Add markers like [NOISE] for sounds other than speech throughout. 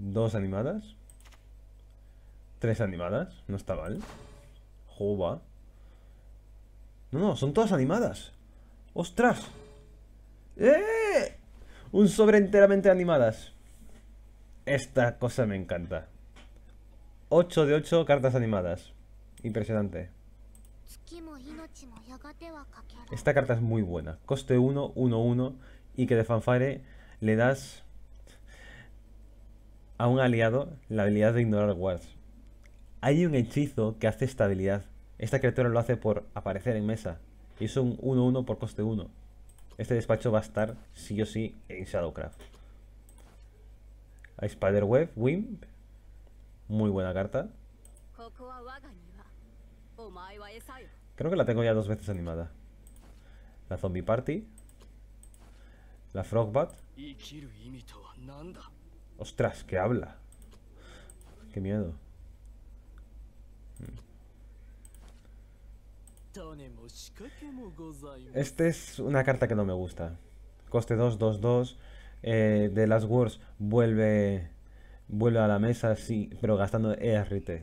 Dos animadas. Tres animadas. No está mal. juba. No, no, son todas animadas. ¡Ostras! ¡Eh! Un sobre enteramente animadas. Esta cosa me encanta. 8 de 8 cartas animadas. Impresionante. Esta carta es muy buena. Coste 1, 1, 1. Y que de fanfare le das a un aliado la habilidad de ignorar wards. Hay un hechizo que hace esta habilidad. Esta criatura lo hace por aparecer en mesa. Y es un 1-1 por coste 1. Este despacho va a estar sí o sí en Shadowcraft. spider Spiderweb, Wimp. Muy buena carta. Creo que la tengo ya dos veces animada. La Zombie Party. La Frogbat. Ostras, que habla. Qué miedo. Este es una carta que no me gusta. Coste 2, 2, 2. de las Wars vuelve, vuelve a la mesa, sí, pero gastando ERT.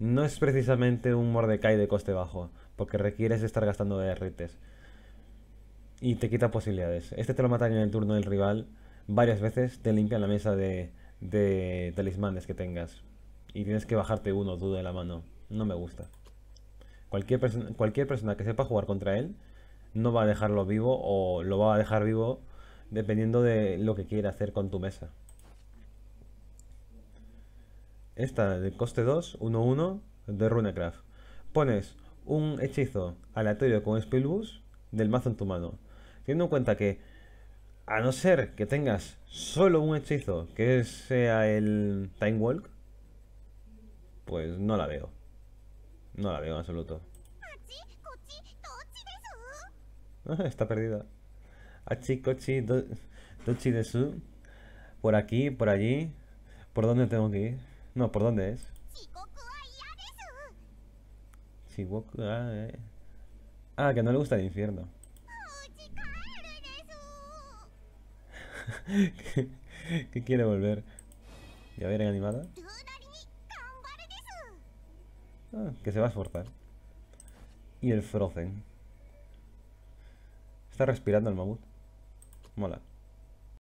No es precisamente un Mordecai de coste bajo, porque requieres estar gastando ERTs. Y te quita posibilidades. Este te lo mata en el turno del rival varias veces te limpian la mesa de, de talismanes que tengas. Y tienes que bajarte uno duda de la mano. No me gusta. Cualquier, persona, cualquier persona que sepa jugar contra él no va a dejarlo vivo o lo va a dejar vivo dependiendo de lo que quiera hacer con tu mesa. Esta de coste 2, 1-1 de Runecraft. Pones un hechizo aleatorio con spielbus del mazo en tu mano. Teniendo en cuenta que a no ser que tengas solo un hechizo que sea el Time Walk, pues no la veo. No la veo en absoluto. Ah, está perdida. Achi, cochi, Por aquí, por allí. ¿Por dónde tengo que ir? No, ¿por dónde es? Ah, eh. ah, que no le gusta el infierno. [LAUGHS] que quiere volver. ¿Ya ver animada? Ah, que se va a esforzar. Y el Frozen. Está respirando el mamut. Mola.